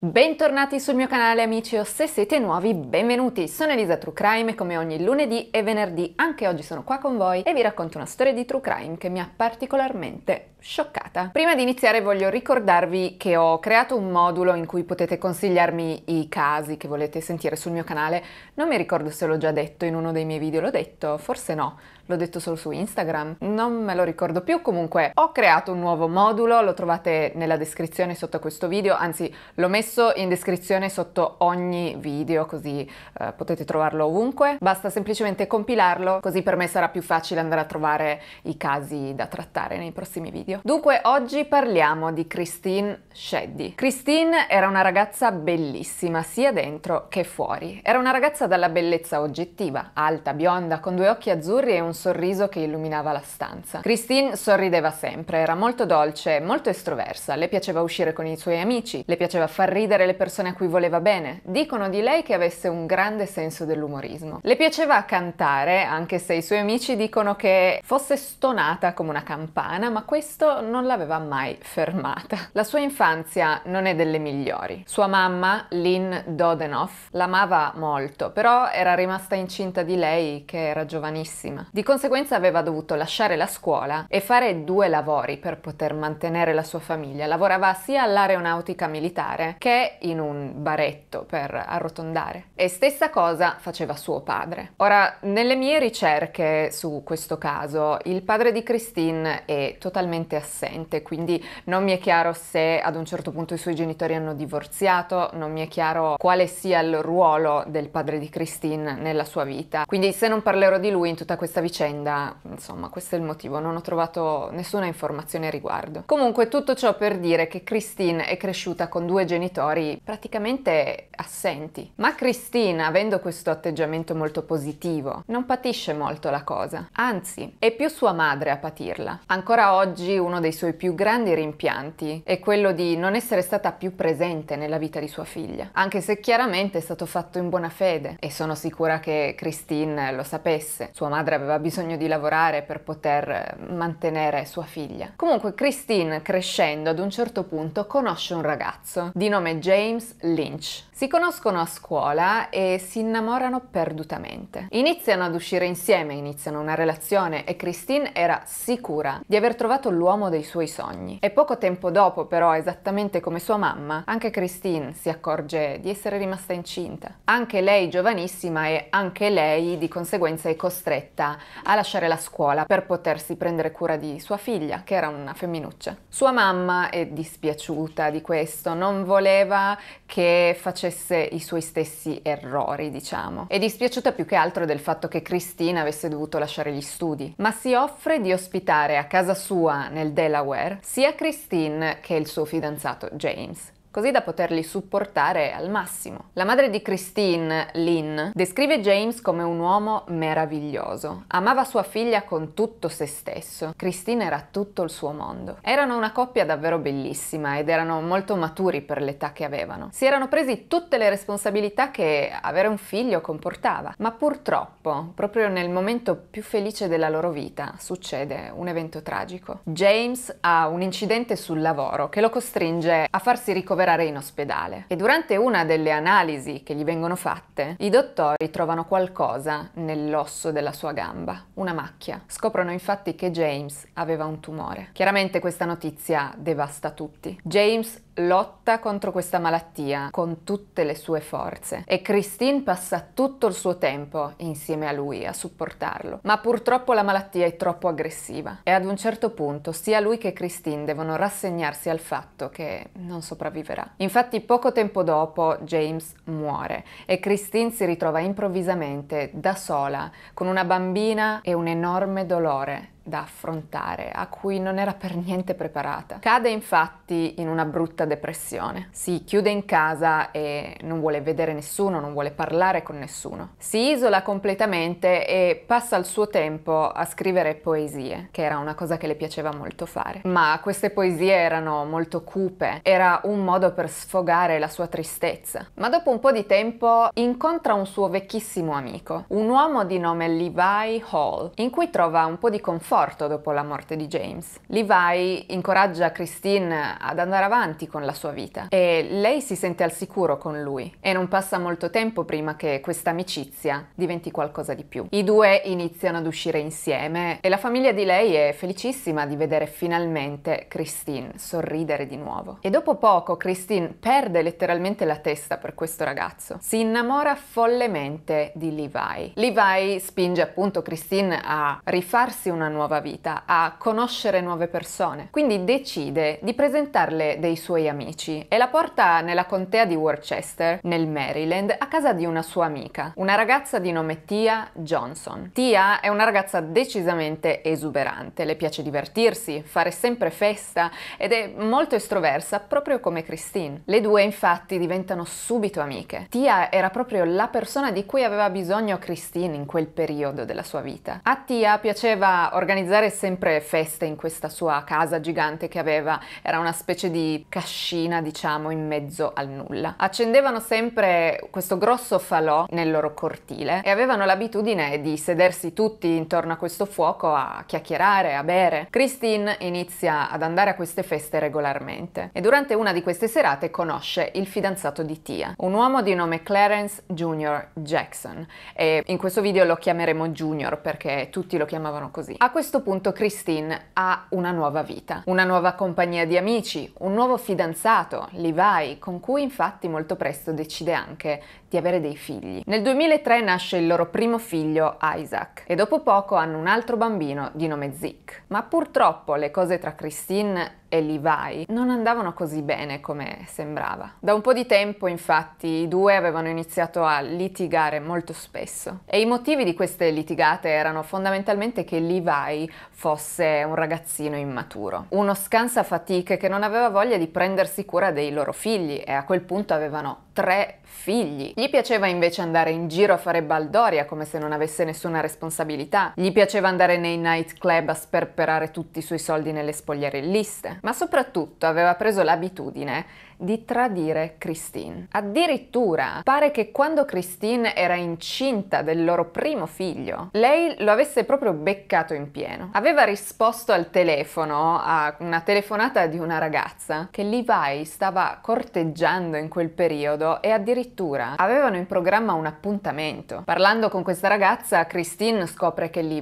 Bentornati sul mio canale amici o se siete nuovi benvenuti, sono Elisa True Crime e come ogni lunedì e venerdì anche oggi sono qua con voi e vi racconto una storia di True Crime che mi ha particolarmente scioccata. Prima di iniziare voglio ricordarvi che ho creato un modulo in cui potete consigliarmi i casi che volete sentire sul mio canale, non mi ricordo se l'ho già detto in uno dei miei video, l'ho detto, forse no, l'ho detto solo su Instagram, non me lo ricordo più, comunque ho creato un nuovo modulo, lo trovate nella descrizione sotto questo video, anzi l'ho messo in descrizione sotto ogni video così eh, potete trovarlo ovunque, basta semplicemente compilarlo così per me sarà più facile andare a trovare i casi da trattare nei prossimi video. Dunque oggi parliamo di Christine Sheddy. Christine era una ragazza bellissima sia dentro che fuori, era una ragazza dalla bellezza oggettiva, alta, bionda, con due occhi azzurri e un sorriso che illuminava la stanza. Christine sorrideva sempre, era molto dolce, molto estroversa, le piaceva uscire con i suoi amici, le piaceva far ridere le persone a cui voleva bene. Dicono di lei che avesse un grande senso dell'umorismo. Le piaceva cantare, anche se i suoi amici dicono che fosse stonata come una campana, ma questo non l'aveva mai fermata. La sua infanzia non è delle migliori. Sua mamma, Lynn Dodenoff, l'amava molto, però era rimasta incinta di lei che era giovanissima. Di conseguenza aveva dovuto lasciare la scuola e fare due lavori per poter mantenere la sua famiglia. Lavorava sia all'aeronautica militare che in un baretto per arrotondare. E stessa cosa faceva suo padre. Ora, nelle mie ricerche su questo caso, il padre di Christine è totalmente assente, quindi non mi è chiaro se ad un certo punto i suoi genitori hanno divorziato, non mi è chiaro quale sia il ruolo del padre di Christine nella sua vita. Quindi se non parlerò di lui in tutta questa vicenda, vicenda, insomma questo è il motivo, non ho trovato nessuna informazione a riguardo. Comunque tutto ciò per dire che Christine è cresciuta con due genitori praticamente assenti, ma Christine avendo questo atteggiamento molto positivo non patisce molto la cosa, anzi è più sua madre a patirla. Ancora oggi uno dei suoi più grandi rimpianti è quello di non essere stata più presente nella vita di sua figlia, anche se chiaramente è stato fatto in buona fede e sono sicura che Christine lo sapesse, sua madre aveva aveva bisogno di lavorare per poter eh, mantenere sua figlia. Comunque Christine crescendo ad un certo punto conosce un ragazzo di nome James Lynch. Si conoscono a scuola e si innamorano perdutamente. Iniziano ad uscire insieme, iniziano una relazione e Christine era sicura di aver trovato l'uomo dei suoi sogni. E poco tempo dopo però, esattamente come sua mamma, anche Christine si accorge di essere rimasta incinta. Anche lei giovanissima e anche lei di conseguenza è costretta a lasciare la scuola per potersi prendere cura di sua figlia, che era una femminuccia. Sua mamma è dispiaciuta di questo, non voleva che facesse i suoi stessi errori, diciamo. È dispiaciuta più che altro del fatto che Christine avesse dovuto lasciare gli studi, ma si offre di ospitare a casa sua nel Delaware sia Christine che il suo fidanzato James così da poterli supportare al massimo. La madre di Christine, Lynn, descrive James come un uomo meraviglioso. Amava sua figlia con tutto se stesso. Christine era tutto il suo mondo. Erano una coppia davvero bellissima ed erano molto maturi per l'età che avevano. Si erano presi tutte le responsabilità che avere un figlio comportava, ma purtroppo, proprio nel momento più felice della loro vita, succede un evento tragico. James ha un incidente sul lavoro che lo costringe a farsi ricoverare ricoverare in ospedale e durante una delle analisi che gli vengono fatte, i dottori trovano qualcosa nell'osso della sua gamba, una macchia. Scoprono infatti che James aveva un tumore. Chiaramente questa notizia devasta tutti. James lotta contro questa malattia con tutte le sue forze e Christine passa tutto il suo tempo insieme a lui a supportarlo. Ma purtroppo la malattia è troppo aggressiva e ad un certo punto sia lui che Christine devono rassegnarsi al fatto che non sopravviverà. Infatti poco tempo dopo James muore e Christine si ritrova improvvisamente da sola con una bambina e un enorme dolore da affrontare, a cui non era per niente preparata. Cade infatti in una brutta depressione, si chiude in casa e non vuole vedere nessuno, non vuole parlare con nessuno. Si isola completamente e passa il suo tempo a scrivere poesie, che era una cosa che le piaceva molto fare. Ma queste poesie erano molto cupe, era un modo per sfogare la sua tristezza. Ma dopo un po' di tempo incontra un suo vecchissimo amico, un uomo di nome Levi Hall, in cui trova un po' di conforto conforto dopo la morte di James. Levi incoraggia Christine ad andare avanti con la sua vita e lei si sente al sicuro con lui e non passa molto tempo prima che questa amicizia diventi qualcosa di più. I due iniziano ad uscire insieme e la famiglia di lei è felicissima di vedere finalmente Christine sorridere di nuovo. E dopo poco Christine perde letteralmente la testa per questo ragazzo. Si innamora follemente di Levi. Levi spinge appunto Christine a rifarsi una nuova nuova vita, a conoscere nuove persone. Quindi decide di presentarle dei suoi amici e la porta nella contea di Worcester, nel Maryland, a casa di una sua amica, una ragazza di nome Tia Johnson. Tia è una ragazza decisamente esuberante, le piace divertirsi, fare sempre festa ed è molto estroversa, proprio come Christine. Le due infatti diventano subito amiche. Tia era proprio la persona di cui aveva bisogno Christine in quel periodo della sua vita. A Tia piaceva organizzare organizzare sempre feste in questa sua casa gigante che aveva, era una specie di cascina diciamo in mezzo al nulla. Accendevano sempre questo grosso falò nel loro cortile e avevano l'abitudine di sedersi tutti intorno a questo fuoco a chiacchierare, a bere. Christine inizia ad andare a queste feste regolarmente e durante una di queste serate conosce il fidanzato di Tia, un uomo di nome Clarence Jr. Jackson e in questo video lo chiameremo Junior perché tutti lo chiamavano così. A questo punto Christine ha una nuova vita, una nuova compagnia di amici, un nuovo fidanzato, Levi, con cui infatti molto presto decide anche di avere dei figli. Nel 2003 nasce il loro primo figlio Isaac e dopo poco hanno un altro bambino di nome Zeke. Ma purtroppo le cose tra Christine e Levi non andavano così bene come sembrava. Da un po' di tempo, infatti, i due avevano iniziato a litigare molto spesso e i motivi di queste litigate erano fondamentalmente che Levi fosse un ragazzino immaturo, uno scansafatiche che non aveva voglia di prendersi cura dei loro figli e a quel punto avevano tre figli. Gli piaceva invece andare in giro a fare baldoria come se non avesse nessuna responsabilità. Gli piaceva andare nei nightclub a sperperare tutti i suoi soldi nelle spogliarelliste. Ma soprattutto aveva preso l'abitudine di tradire Christine. Addirittura pare che quando Christine era incinta del loro primo figlio, lei lo avesse proprio beccato in pieno. Aveva risposto al telefono a una telefonata di una ragazza che Levi stava corteggiando in quel periodo e addirittura avevano in programma un appuntamento. Parlando con questa ragazza, Christine scopre che Levi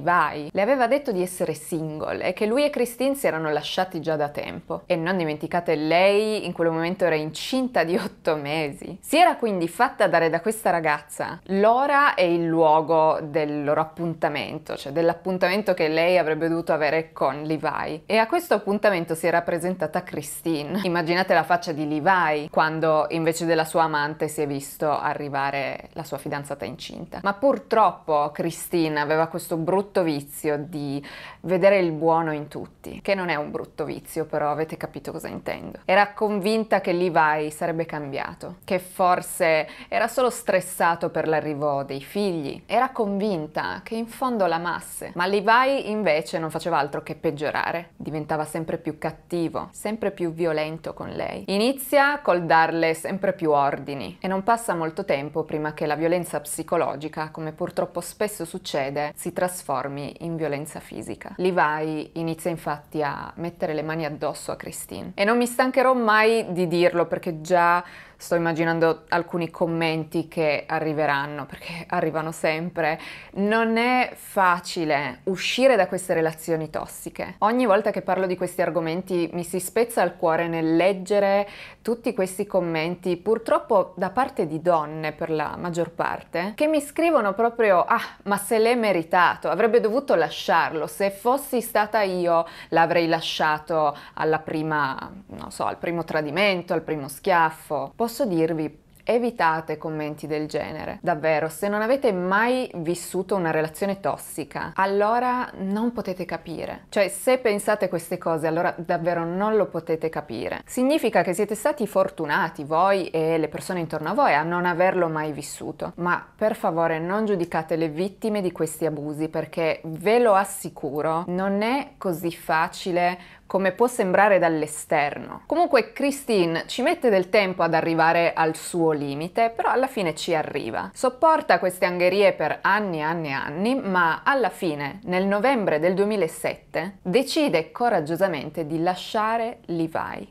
le aveva detto di essere single e che lui e Christine si erano lasciati già da tempo. E non dimenticate, lei in quel momento era incinta di otto mesi. Si era quindi fatta dare da questa ragazza l'ora e il luogo del loro appuntamento, cioè dell'appuntamento che lei avrebbe dovuto avere con Levi. E a questo appuntamento si era presentata Christine. Immaginate la faccia di Levi quando invece della sua amante si è visto arrivare la sua fidanzata incinta. Ma purtroppo Christine aveva questo brutto vizio di vedere il buono in tutti, che non è un brutto vizio, però avete capito cosa intendo. Era convinta che Levi sarebbe cambiato, che forse era solo stressato per l'arrivo dei figli, era convinta che in fondo l'amasse, ma Levi invece non faceva altro che peggiorare, diventava sempre più cattivo, sempre più violento con lei. Inizia col darle sempre più ordini e non passa molto tempo prima che la violenza psicologica, come purtroppo spesso succede, si trasformi in violenza fisica. Levi inizia infatti a mettere le mani addosso a Christine e non mi stancherò mai di dire dirlo perché già sto immaginando alcuni commenti che arriveranno, perché arrivano sempre, non è facile uscire da queste relazioni tossiche. Ogni volta che parlo di questi argomenti mi si spezza il cuore nel leggere tutti questi commenti, purtroppo da parte di donne per la maggior parte, che mi scrivono proprio, ah, ma se l'è meritato, avrebbe dovuto lasciarlo, se fossi stata io l'avrei lasciato alla prima, non so, al primo tradimento, al primo schiaffo posso dirvi evitate commenti del genere. Davvero, se non avete mai vissuto una relazione tossica, allora non potete capire. Cioè, se pensate queste cose, allora davvero non lo potete capire. Significa che siete stati fortunati voi e le persone intorno a voi a non averlo mai vissuto. Ma per favore non giudicate le vittime di questi abusi perché ve lo assicuro, non è così facile come può sembrare dall'esterno. Comunque Christine ci mette del tempo ad arrivare al suo limite, però alla fine ci arriva. Sopporta queste angherie per anni e anni e anni, ma alla fine, nel novembre del 2007, decide coraggiosamente di lasciare Levi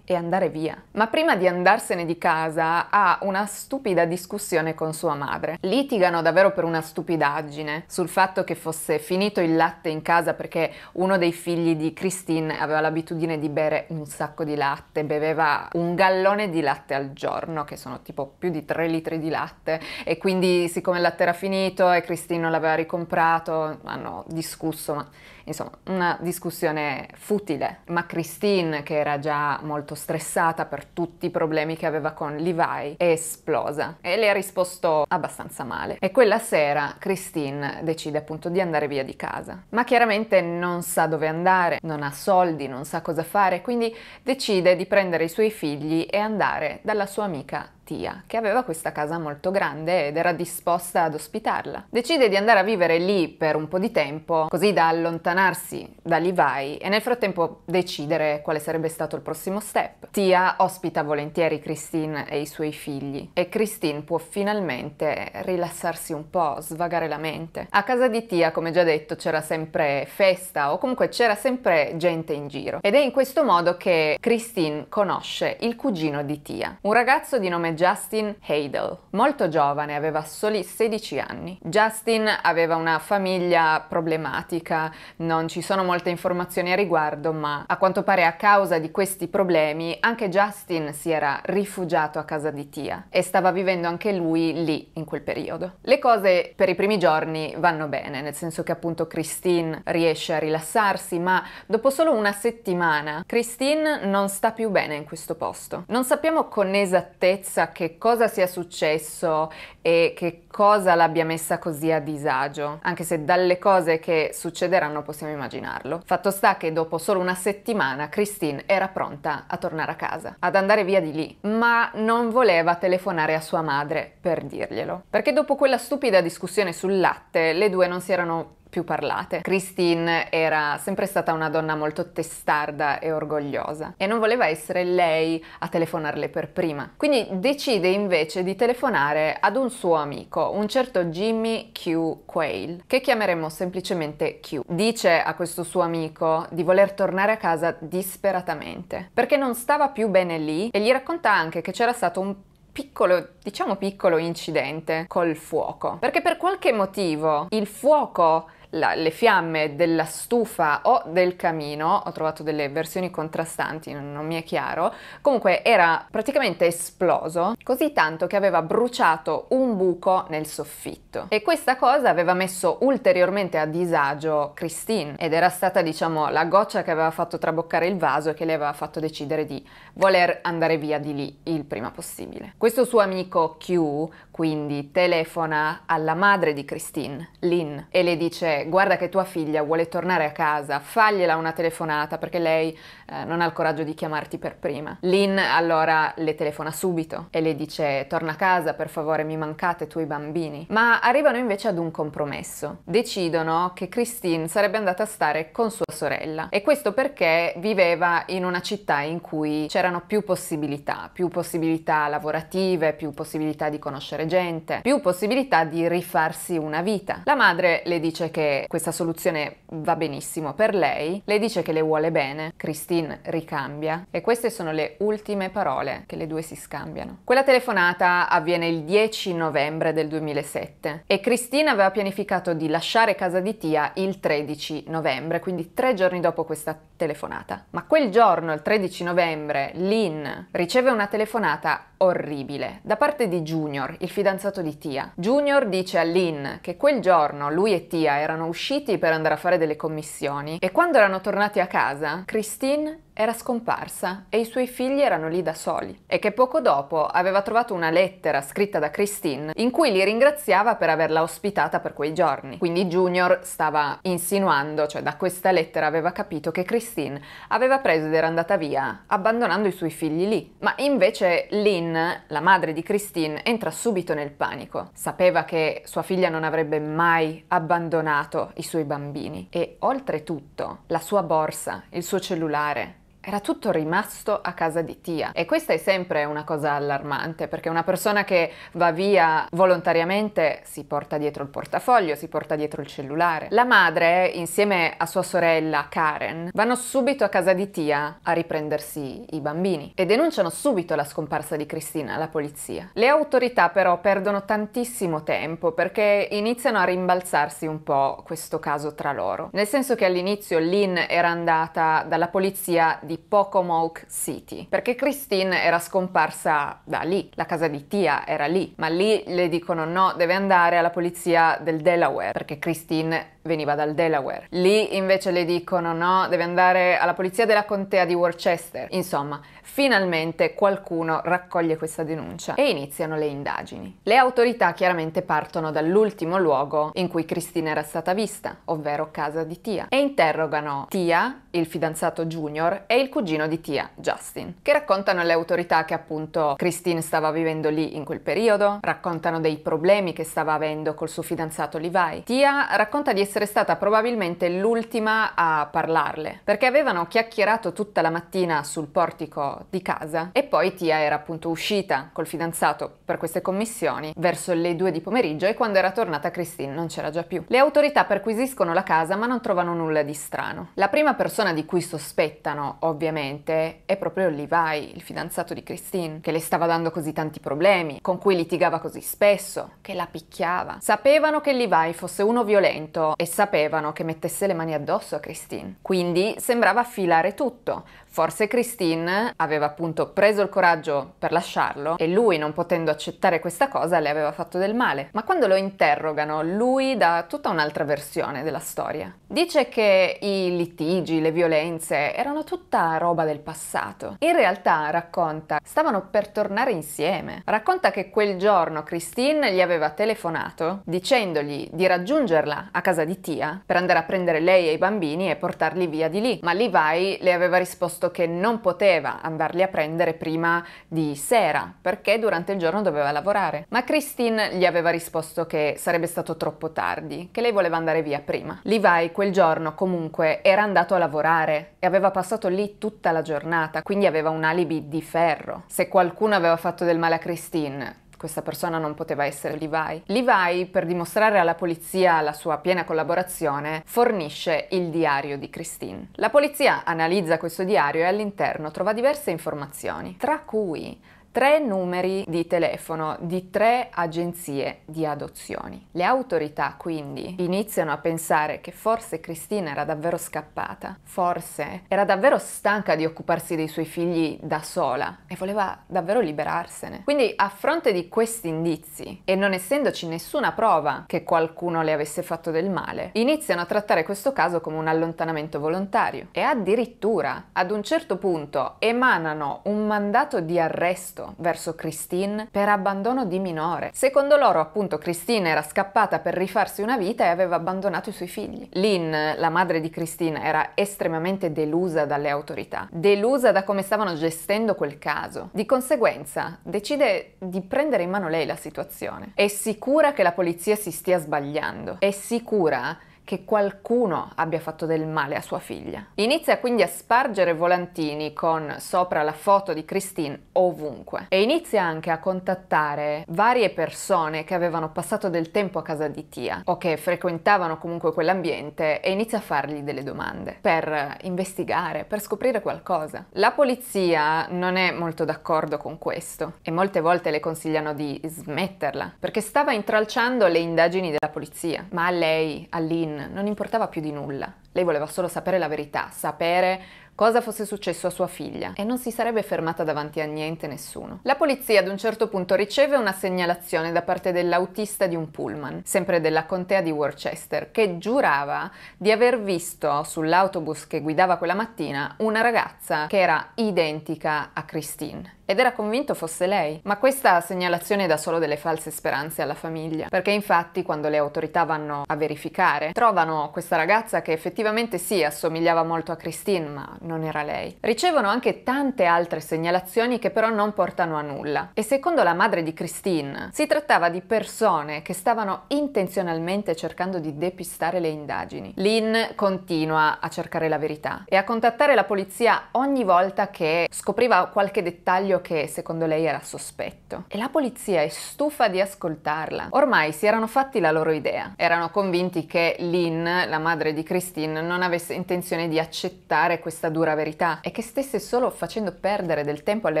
e andare via. Ma prima di andarsene di casa ha una stupida discussione con sua madre. Litigano davvero per una stupidaggine, sul fatto che fosse finito il latte in casa perché uno dei figli di Christine aveva l'abitudine l'abitudine di bere un sacco di latte, beveva un gallone di latte al giorno, che sono tipo più di 3 litri di latte, e quindi siccome il latte era finito e Cristina l'aveva ricomprato, hanno discusso, ma Insomma, una discussione futile. Ma Christine, che era già molto stressata per tutti i problemi che aveva con Levi, è esplosa e le ha risposto abbastanza male. E quella sera Christine decide appunto di andare via di casa. Ma chiaramente non sa dove andare, non ha soldi, non sa cosa fare, quindi decide di prendere i suoi figli e andare dalla sua amica malattia, che aveva questa casa molto grande ed era disposta ad ospitarla. Decide di andare a vivere lì per un po' di tempo, così da allontanarsi da Levi e nel frattempo decidere quale sarebbe stato il prossimo step. Tia ospita volentieri Christine e i suoi figli e Christine può finalmente rilassarsi un po', svagare la mente. A casa di Tia, come già detto, c'era sempre festa o comunque c'era sempre gente in giro ed è in questo modo che Christine conosce il cugino di Tia, un ragazzo di nome Justin Heidel. Molto giovane, aveva soli 16 anni. Justin aveva una famiglia problematica, non ci sono molte informazioni a riguardo, ma a quanto pare a causa di questi problemi anche Justin si era rifugiato a casa di Tia e stava vivendo anche lui lì in quel periodo. Le cose per i primi giorni vanno bene, nel senso che appunto Christine riesce a rilassarsi, ma dopo solo una settimana Christine non sta più bene in questo posto. Non sappiamo con esattezza che cosa sia successo e che cosa l'abbia messa così a disagio, anche se dalle cose che succederanno possiamo immaginarlo. Fatto sta che dopo solo una settimana Christine era pronta a tornare a casa, ad andare via di lì, ma non voleva telefonare a sua madre per dirglielo, perché dopo quella stupida discussione sul latte le due non si erano più parlate. Christine era sempre stata una donna molto testarda e orgogliosa e non voleva essere lei a telefonarle per prima. Quindi decide invece di telefonare ad un suo amico, un certo Jimmy Q. Quayle, che chiameremo semplicemente Q. Dice a questo suo amico di voler tornare a casa disperatamente perché non stava più bene lì e gli racconta anche che c'era stato un piccolo, diciamo piccolo incidente col fuoco, perché per qualche motivo il fuoco la, le fiamme della stufa o del camino, ho trovato delle versioni contrastanti, non, non, mi è chiaro, comunque era praticamente esploso, così tanto che aveva bruciato un buco nel soffitto. E questa cosa aveva messo ulteriormente a disagio Christine ed era stata diciamo la goccia che aveva fatto traboccare il vaso e che le aveva fatto decidere di voler andare via di lì il prima possibile. Questo suo amico Q quindi telefona alla madre di Christine, Lynn, e le dice guarda che tua figlia vuole tornare a casa, fagliela una telefonata perché lei eh, non ha il coraggio di chiamarti per prima. Lynn allora le telefona subito e le dice torna a casa per favore mi mancate tu i bambini. Ma arrivano invece ad un compromesso. Decidono che Christine sarebbe andata a stare con sua sorella e questo perché viveva in una città in cui c'erano più possibilità, più possibilità lavorative, più possibilità di conoscere gente, più possibilità di rifarsi una vita. La madre le dice che questa soluzione va benissimo per lei, le dice che le vuole bene, Christine ricambia e queste sono le ultime parole che le due si scambiano. Quella telefonata avviene il 10 novembre del 2007 e Christine aveva pianificato di lasciare casa di Tia il 13 novembre, quindi tre giorni dopo questa telefonata. Ma quel giorno, il 13 novembre, Lynn riceve una telefonata orribile da parte di Junior, il fidanzato di Tia. Junior dice a Lynn che quel giorno lui e Tia erano usciti per andare a fare delle commissioni e quando erano tornati a casa, Christine era scomparsa e i suoi figli erano lì da soli e che poco dopo aveva trovato una lettera scritta da Christine in cui li ringraziava per averla ospitata per quei giorni. Quindi Junior stava insinuando, cioè da questa lettera aveva capito che Christine aveva preso ed era andata via abbandonando i suoi figli lì. Ma invece Lynn, la madre di Christine, entra subito nel panico. Sapeva che sua figlia non avrebbe mai abbandonato i suoi bambini e oltretutto la sua borsa, il suo cellulare, era tutto rimasto a casa di Tia. E questa è sempre una cosa allarmante, perché una persona che va via volontariamente si porta dietro il portafoglio, si porta dietro il cellulare. La madre, insieme a sua sorella Karen, vanno subito a casa di Tia a riprendersi i bambini e denunciano subito la scomparsa di Cristina alla polizia. Le autorità però perdono tantissimo tempo perché iniziano a rimbalzarsi un po' questo caso tra loro. Nel senso che all'inizio Lynn era andata dalla polizia di di Pocomoke City, perché Christine era scomparsa da lì, la casa di Tia era lì, ma lì le dicono no, deve andare alla polizia del Delaware, perché Christine veniva dal Delaware. Lì invece le dicono no, deve andare alla polizia della contea di Worcester. Insomma, finalmente qualcuno raccoglie questa denuncia e iniziano le indagini. Le autorità chiaramente partono dall'ultimo luogo in cui Cristina era stata vista, ovvero casa di Tia, e interrogano Tia, il fidanzato Junior, e il cugino di Tia, Justin, che raccontano alle autorità che appunto Christine stava vivendo lì in quel periodo, raccontano dei problemi che stava avendo col suo fidanzato Levi. Tia racconta di essere essere stata probabilmente l'ultima a parlarle, perché avevano chiacchierato tutta la mattina sul portico di casa e poi Tia era appunto uscita col fidanzato per queste commissioni verso le due di pomeriggio e quando era tornata Christine non c'era già più. Le autorità perquisiscono la casa ma non trovano nulla di strano. La prima persona di cui sospettano, ovviamente, è proprio Levi, il fidanzato di Christine, che le stava dando così tanti problemi, con cui litigava così spesso, che la picchiava. Sapevano che Levi fosse uno violento e sapevano che mettesse le mani addosso a Christine. Quindi sembrava filare tutto, Forse Christine aveva appunto preso il coraggio per lasciarlo e lui, non potendo accettare questa cosa, le aveva fatto del male. Ma quando lo interrogano, lui dà tutta un'altra versione della storia. Dice che i litigi, le violenze erano tutta roba del passato. In realtà, racconta, stavano per tornare insieme. Racconta che quel giorno Christine gli aveva telefonato dicendogli di raggiungerla a casa di Tia per andare a prendere lei e i bambini e portarli via di lì. Ma Levi le aveva risposto piuttosto che non poteva andarli a prendere prima di sera perché durante il giorno doveva lavorare. Ma Christine gli aveva risposto che sarebbe stato troppo tardi, che lei voleva andare via prima. Levi quel giorno comunque era andato a lavorare e aveva passato lì tutta la giornata, quindi aveva un alibi di ferro. Se qualcuno aveva fatto del male a Christine, questa persona non poteva essere Levi. Levi, per dimostrare alla polizia la sua piena collaborazione, fornisce il diario di Christine. La polizia analizza questo diario e all'interno trova diverse informazioni, tra cui tre numeri di telefono di tre agenzie di adozioni. Le autorità quindi iniziano a pensare che forse Cristina era davvero scappata, forse era davvero stanca di occuparsi dei suoi figli da sola e voleva davvero liberarsene. Quindi a fronte di questi indizi e non essendoci nessuna prova che qualcuno le avesse fatto del male, iniziano a trattare questo caso come un allontanamento volontario e addirittura ad un certo punto emanano un mandato di arresto verso Christine per abbandono di minore. Secondo loro, appunto, Christine era scappata per rifarsi una vita e aveva abbandonato i suoi figli. Lynn, la madre di Christine, era estremamente delusa dalle autorità, delusa da come stavano gestendo quel caso. Di conseguenza, decide di prendere in mano lei la situazione. È sicura che la polizia si stia sbagliando, è sicura che qualcuno abbia fatto del male a sua figlia. Inizia quindi a spargere volantini con sopra la foto di Christine ovunque e inizia anche a contattare varie persone che avevano passato del tempo a casa di Tia o che frequentavano comunque quell'ambiente e inizia a fargli delle domande per investigare, per scoprire qualcosa. La polizia non è molto d'accordo con questo e molte volte le consigliano di smetterla perché stava intralciando le indagini della polizia, ma a lei, a Lynn, non importava più di nulla. Lei voleva solo sapere la verità, sapere cosa fosse successo a sua figlia e non si sarebbe fermata davanti a niente nessuno. La polizia ad un certo punto riceve una segnalazione da parte dell'autista di un pullman, sempre della contea di Worcester, che giurava di aver visto sull'autobus che guidava quella mattina una ragazza che era identica a Christine ed era convinto fosse lei. Ma questa segnalazione dà solo delle false speranze alla famiglia, perché infatti quando le autorità vanno a verificare, trovano questa ragazza che effettivamente sì, assomigliava molto a Christine, ma non era lei. Ricevono anche tante altre segnalazioni che però non portano a nulla. E secondo la madre di Christine, si trattava di persone che stavano intenzionalmente cercando di depistare le indagini. Lynn continua a cercare la verità e a contattare la polizia ogni volta che scopriva qualche dettaglio figlio che secondo lei era sospetto. E la polizia è stufa di ascoltarla. Ormai si erano fatti la loro idea. Erano convinti che Lynn, la madre di Christine, non avesse intenzione di accettare questa dura verità e che stesse solo facendo perdere del tempo alle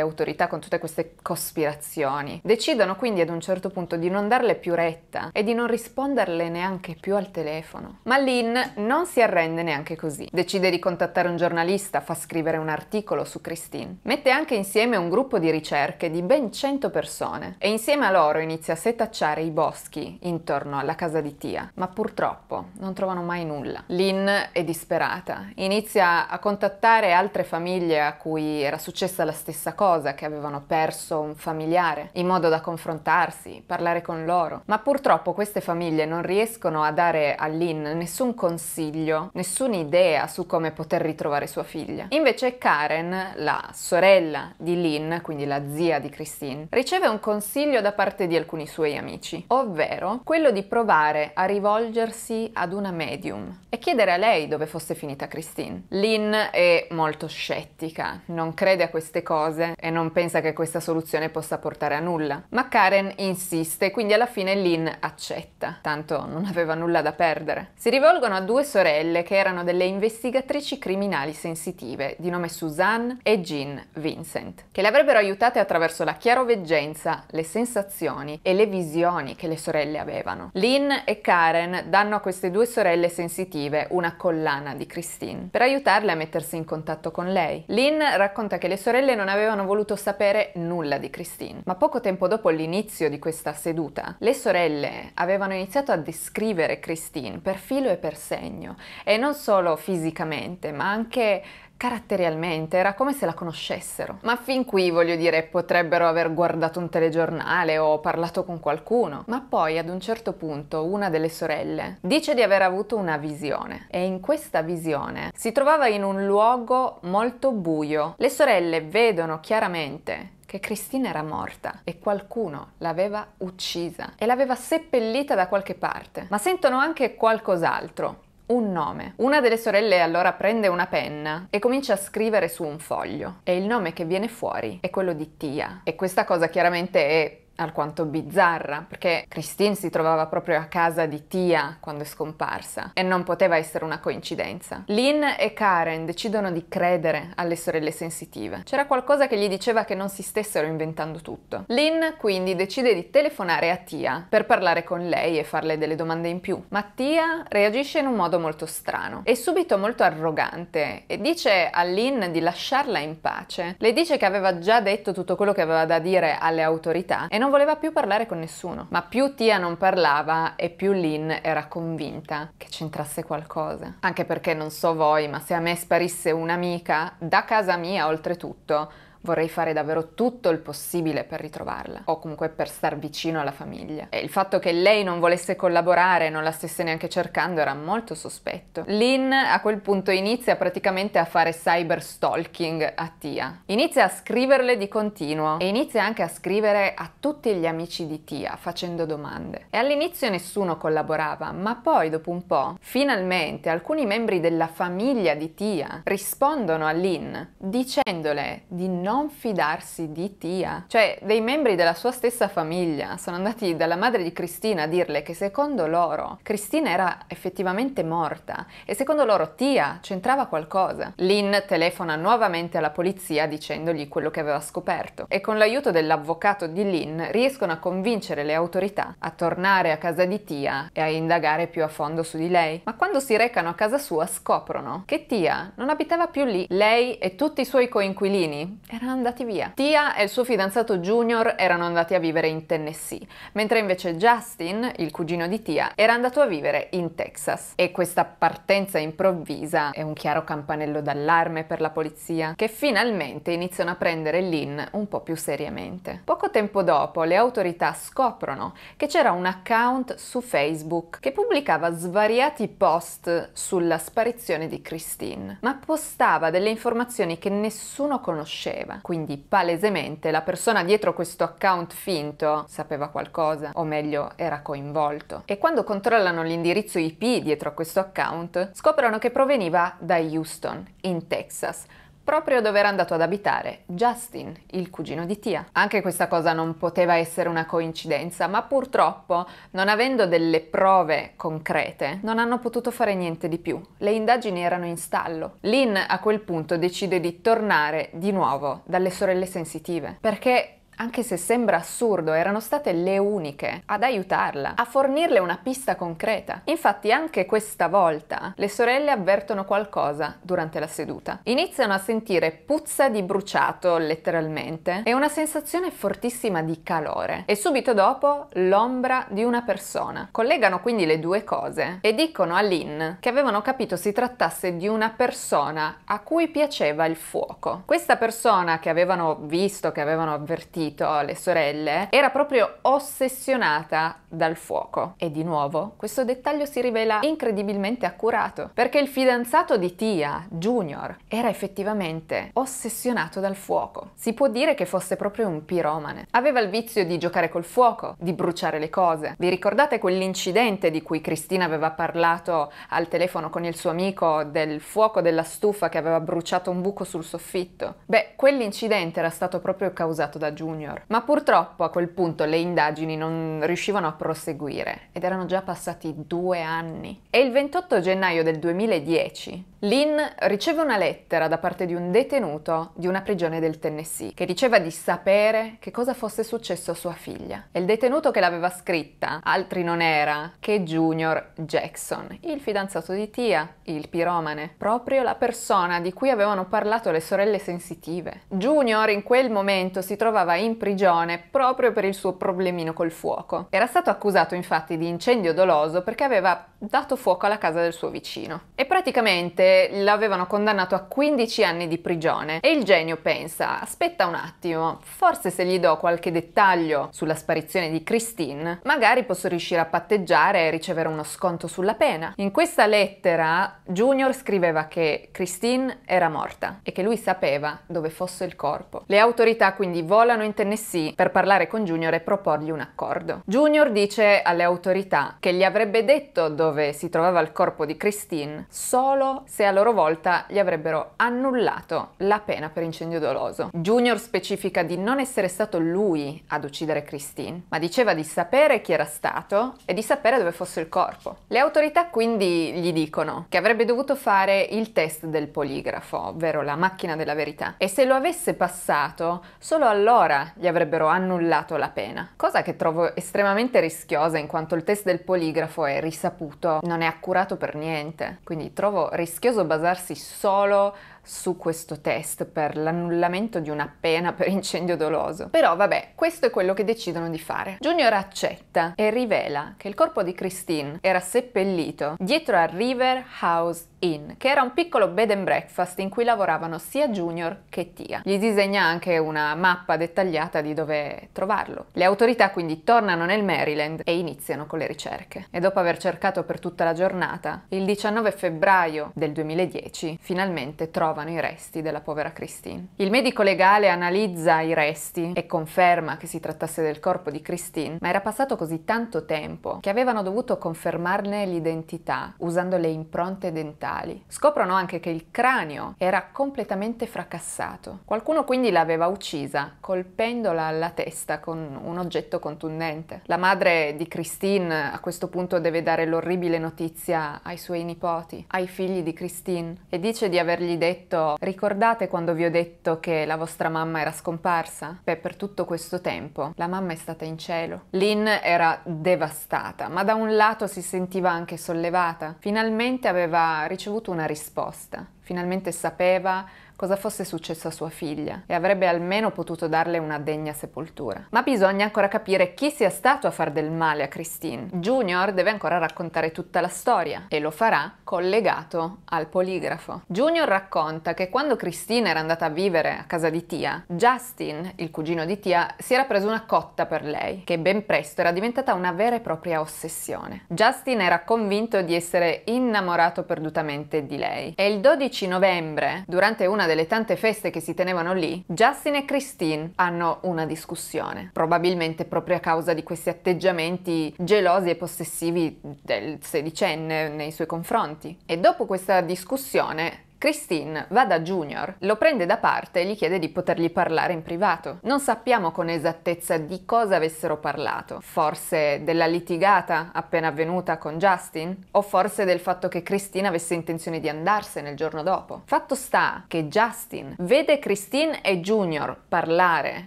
autorità con tutte queste cospirazioni. Decidono quindi ad un certo punto di non darle più retta e di non risponderle neanche più al telefono. Ma Lynn non si arrende neanche così. Decide di contattare un giornalista, fa scrivere un articolo su Christine. Mette anche insieme un gruppo gruppo di ricerche di ben 100 persone e insieme a loro inizia a setacciare i boschi intorno alla casa di Tia, ma purtroppo non trovano mai nulla. Lynn è disperata, inizia a contattare altre famiglie a cui era successa la stessa cosa, che avevano perso un familiare, in modo da confrontarsi, parlare con loro, ma purtroppo queste famiglie non riescono a dare a Lynn nessun consiglio, nessuna idea su come poter ritrovare sua figlia. Invece Karen, la sorella di Lynn, quindi la zia di Christine, riceve un consiglio da parte di alcuni suoi amici, ovvero quello di provare a rivolgersi ad una medium e chiedere a lei dove fosse finita Christine. Lynn è molto scettica, non crede a queste cose e non pensa che questa soluzione possa portare a nulla, ma Karen insiste, quindi alla fine Lynn accetta, tanto non aveva nulla da perdere. Si rivolgono a due sorelle che erano delle investigatrici criminali sensitive di nome Suzanne e Jean Vincent, che le avrebbero sarebbero aiutate attraverso la chiaroveggenza, le sensazioni e le visioni che le sorelle avevano. Lynn e Karen danno a queste due sorelle sensitive una collana di Christine per aiutarle a mettersi in contatto con lei. Lynn racconta che le sorelle non avevano voluto sapere nulla di Christine, ma poco tempo dopo l'inizio di questa seduta, le sorelle avevano iniziato a descrivere Christine per filo e per segno e non solo fisicamente, ma anche caratterialmente, era come se la conoscessero. Ma fin qui, voglio dire, potrebbero aver guardato un telegiornale o parlato con qualcuno. Ma poi, ad un certo punto, una delle sorelle dice di aver avuto una visione e in questa visione si trovava in un luogo molto buio. Le sorelle vedono chiaramente che Cristina era morta e qualcuno l'aveva uccisa e l'aveva seppellita da qualche parte, ma sentono anche qualcos'altro un nome. Una delle sorelle allora prende una penna e comincia a scrivere su un foglio e il nome che viene fuori è quello di Tia. E questa cosa chiaramente è alquanto bizzarra, perché Christine si trovava proprio a casa di Tia quando è scomparsa e non poteva essere una coincidenza. Lynn e Karen decidono di credere alle sorelle sensitive. C'era qualcosa che gli diceva che non si stessero inventando tutto. Lynn quindi decide di telefonare a Tia per parlare con lei e farle delle domande in più, ma Tia reagisce in un modo molto strano. È subito molto arrogante e dice a Lynn di lasciarla in pace. Le dice che aveva già detto tutto quello che aveva da dire alle autorità e non non voleva più parlare con nessuno. Ma più Tia non parlava e più Lynn era convinta che c'entrasse qualcosa. Anche perché non so voi, ma se a me sparisse un'amica, da casa mia oltretutto, vorrei fare davvero tutto il possibile per ritrovarla o comunque per star vicino alla famiglia. E il fatto che lei non volesse collaborare, non la stesse neanche cercando, era molto sospetto. Lynn a quel punto inizia praticamente a fare cyber stalking a Tia. Inizia a scriverle di continuo e inizia anche a scrivere a tutti gli amici di Tia facendo domande. E all'inizio nessuno collaborava, ma poi dopo un po', finalmente alcuni membri della famiglia di Tia rispondono a Lynn dicendole di non non fidarsi di Tia. Cioè, dei membri della sua stessa famiglia sono andati dalla madre di Cristina a dirle che secondo loro Cristina era effettivamente morta e secondo loro Tia c'entrava qualcosa. Lynn telefona nuovamente alla polizia dicendogli quello che aveva scoperto e con l'aiuto dell'avvocato di Lynn riescono a convincere le autorità a tornare a casa di Tia e a indagare più a fondo su di lei. Ma quando si recano a casa sua scoprono che Tia non abitava più lì. Lei e tutti i suoi coinquilini erano andati via. Tia e il suo fidanzato Junior erano andati a vivere in Tennessee, mentre invece Justin, il cugino di Tia, era andato a vivere in Texas. E questa partenza improvvisa è un chiaro campanello d'allarme per la polizia, che finalmente iniziano a prendere Lynn un po' più seriamente. Poco tempo dopo le autorità scoprono che c'era un account su Facebook che pubblicava svariati post sulla sparizione di Christine, ma postava delle informazioni che nessuno conosceva farla. Quindi palesemente la persona dietro questo account finto sapeva qualcosa, o meglio era coinvolto. E quando controllano l'indirizzo IP dietro a questo account, scoprono che proveniva da Houston, in Texas proprio dove era andato ad abitare Justin, il cugino di Tia. Anche questa cosa non poteva essere una coincidenza, ma purtroppo, non avendo delle prove concrete, non hanno potuto fare niente di più. Le indagini erano in stallo. Lynn a quel punto decide di tornare di nuovo dalle sorelle sensitive, perché anche se sembra assurdo, erano state le uniche ad aiutarla, a fornirle una pista concreta. Infatti anche questa volta le sorelle avvertono qualcosa durante la seduta. Iniziano a sentire puzza di bruciato, letteralmente, e una sensazione fortissima di calore. E subito dopo l'ombra di una persona. Collegano quindi le due cose e dicono a Lynn che avevano capito si trattasse di una persona a cui piaceva il fuoco. Questa persona che avevano visto, che avevano avvertito, sentito, le sorelle, era proprio ossessionata dal fuoco. E di nuovo, questo dettaglio si rivela incredibilmente accurato, perché il fidanzato di Tia, Junior, era effettivamente ossessionato dal fuoco. Si può dire che fosse proprio un piromane. Aveva il vizio di giocare col fuoco, di bruciare le cose. Vi ricordate quell'incidente di cui Cristina aveva parlato al telefono con il suo amico del fuoco della stufa che aveva bruciato un buco sul soffitto? Beh, quell'incidente era stato proprio causato da Junior, ma purtroppo a quel punto le indagini non riuscivano a proseguire ed erano già passati due anni. E il 28 gennaio del 2010 Lynn riceve una lettera da parte di un detenuto di una prigione del Tennessee che diceva di sapere che cosa fosse successo a sua figlia. E il detenuto che l'aveva scritta, altri non era che Junior Jackson, il fidanzato di Tia, il piromane, proprio la persona di cui avevano parlato le sorelle sensitive. Junior in quel momento si trovava in prigione proprio per il suo problemino col fuoco. Era stato accusato infatti di incendio doloso perché aveva dato fuoco alla casa del suo vicino. E praticamente eh, l'avevano condannato a 15 anni di prigione e il genio pensa, aspetta un attimo, forse se gli do qualche dettaglio sulla sparizione di Christine, magari posso riuscire a patteggiare e ricevere uno sconto sulla pena. In questa lettera Junior scriveva che Christine era morta e che lui sapeva dove fosse il corpo. Le autorità quindi volano in Tennessee per parlare con Junior e proporgli un accordo. Junior dice alle autorità che gli avrebbe detto dove si trovava il corpo di Christine solo se se a loro volta gli avrebbero annullato la pena per incendio doloso. Junior specifica di non essere stato lui ad uccidere Christine, ma diceva di sapere chi era stato e di sapere dove fosse il corpo. Le autorità quindi gli dicono che avrebbe dovuto fare il test del poligrafo, ovvero la macchina della verità, e se lo avesse passato, solo allora gli avrebbero annullato la pena. Cosa che trovo estremamente rischiosa in quanto il test del poligrafo è risaputo, non è accurato per niente, quindi trovo rischioso rischioso basarsi solo su questo test per l'annullamento di una pena per incendio doloso. Però vabbè, questo è quello che decidono di fare. Junior accetta e rivela che il corpo di Christine era seppellito dietro a River House Inn, che era un piccolo bed and breakfast in cui lavoravano sia Junior che Tia. Gli disegna anche una mappa dettagliata di dove trovarlo. Le autorità quindi tornano nel Maryland e iniziano con le ricerche. E dopo aver cercato per tutta la giornata, il 19 febbraio del 2010 finalmente trovano trovano i resti della povera Christine. Il medico legale analizza i resti e conferma che si trattasse del corpo di Christine, ma era passato così tanto tempo che avevano dovuto confermarne l'identità usando le impronte dentali. Scoprono anche che il cranio era completamente fracassato. Qualcuno quindi l'aveva uccisa colpendola alla testa con un oggetto contundente. La madre di Christine a questo punto deve dare l'orribile notizia ai suoi nipoti, ai figli di Christine e dice di avergli detto detto ricordate quando vi ho detto che la vostra mamma era scomparsa? Beh, per tutto questo tempo la mamma è stata in cielo. Lynn era devastata, ma da un lato si sentiva anche sollevata. Finalmente aveva ricevuto una risposta, finalmente sapeva cosa fosse successo a sua figlia e avrebbe almeno potuto darle una degna sepoltura. Ma bisogna ancora capire chi sia stato a far del male a Christine. Junior deve ancora raccontare tutta la storia e lo farà collegato al poligrafo. Junior racconta che quando Christine era andata a vivere a casa di Tia, Justin, il cugino di Tia, si era preso una cotta per lei, che ben presto era diventata una vera e propria ossessione. Justin era convinto di essere innamorato perdutamente di lei e il 12 novembre, durante una delle tante feste che si tenevano lì, Justin e Christine hanno una discussione, probabilmente proprio a causa di questi atteggiamenti gelosi e possessivi del sedicenne nei suoi confronti. E dopo questa discussione Christine va da Junior, lo prende da parte e gli chiede di potergli parlare in privato. Non sappiamo con esattezza di cosa avessero parlato. Forse della litigata appena avvenuta con Justin? O forse del fatto che Christine avesse intenzione di andarsene il giorno dopo? Fatto sta che Justin vede Christine e Junior parlare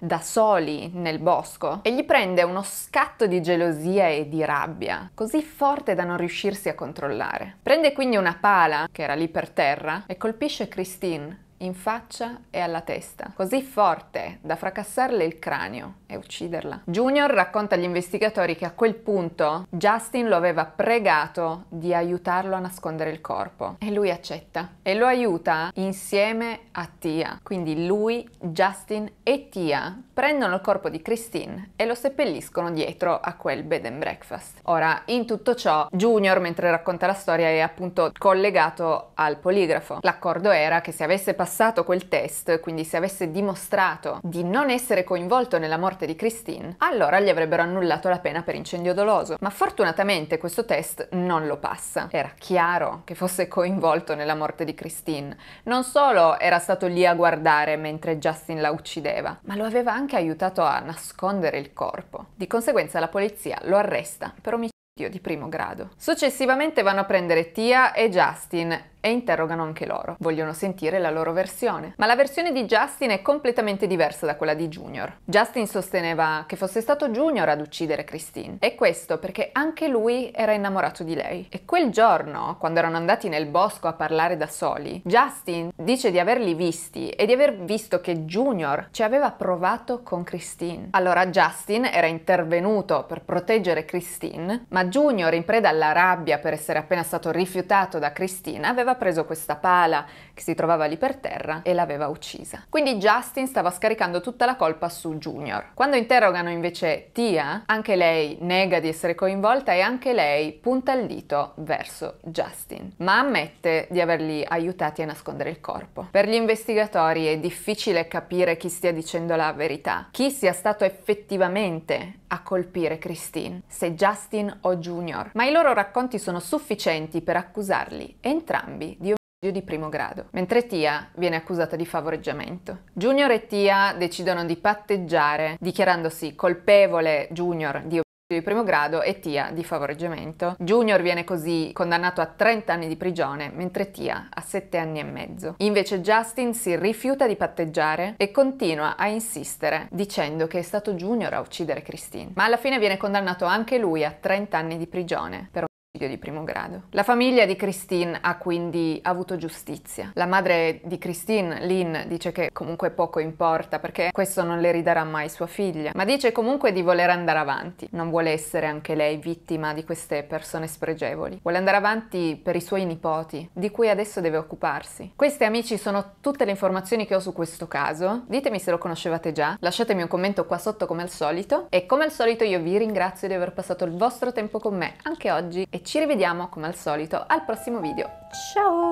da soli nel bosco e gli prende uno scatto di gelosia e di rabbia, così forte da non riuscirsi a controllare. Prende quindi una pala che era lì per terra e colpisce Christine, in faccia e alla testa, così forte da fracassarle il cranio e ucciderla. Junior racconta agli investigatori che a quel punto Justin lo aveva pregato di aiutarlo a nascondere il corpo e lui accetta e lo aiuta insieme a Tia. Quindi lui, Justin e Tia prendono il corpo di Christine e lo seppelliscono dietro a quel bed and breakfast. Ora, in tutto ciò, Junior mentre racconta la storia è appunto collegato al poligrafo. L'accordo era che se avesse passato passato quel test, quindi se avesse dimostrato di non essere coinvolto nella morte di Christine, allora gli avrebbero annullato la pena per incendio doloso. Ma fortunatamente questo test non lo passa. Era chiaro che fosse coinvolto nella morte di Christine. Non solo era stato lì a guardare mentre Justin la uccideva, ma lo aveva anche aiutato a nascondere il corpo. Di conseguenza la polizia lo arresta per omicidio di primo grado. Successivamente vanno a prendere Tia e Justin e interrogano anche loro. Vogliono sentire la loro versione. Ma la versione di Justin è completamente diversa da quella di Junior. Justin sosteneva che fosse stato Junior ad uccidere Christine e questo perché anche lui era innamorato di lei. E quel giorno, quando erano andati nel bosco a parlare da soli, Justin dice di averli visti e di aver visto che Junior ci aveva provato con Christine. Allora Justin era intervenuto per proteggere Christine, ma Junior in preda alla rabbia per essere appena stato rifiutato da Christine aveva aveva preso questa pala che si trovava lì per terra e l'aveva uccisa. Quindi Justin stava scaricando tutta la colpa su Junior. Quando interrogano invece Tia, anche lei nega di essere coinvolta e anche lei punta il dito verso Justin, ma ammette di averli aiutati a nascondere il corpo. Per gli investigatori è difficile capire chi stia dicendo la verità, chi sia stato effettivamente a colpire Christine, se Justin o Junior, ma i loro racconti sono sufficienti per accusarli entrambi di di primo grado, mentre Tia viene accusata di favoreggiamento. Junior e Tia decidono di patteggiare, dichiarandosi colpevole Junior di di primo grado e Tia di favoreggiamento. Junior viene così condannato a 30 anni di prigione, mentre Tia a 7 anni e mezzo. Invece Justin si rifiuta di patteggiare e continua a insistere dicendo che è stato Junior a uccidere Christine. Ma alla fine viene condannato anche lui a 30 anni di prigione per figlio di primo grado. La famiglia di Christine ha quindi avuto giustizia. La madre di Christine, Lynn, dice che comunque poco importa perché questo non le ridarà mai sua figlia, ma dice comunque di voler andare avanti. Non vuole essere anche lei vittima di queste persone spregevoli. Vuole andare avanti per i suoi nipoti, di cui adesso deve occuparsi. Queste amici sono tutte le informazioni che ho su questo caso. Ditemi se lo conoscevate già, lasciatemi un commento qua sotto come al solito e come al solito io vi ringrazio di aver passato il vostro tempo con me anche oggi e ci rivediamo come al solito al prossimo video. Ciao!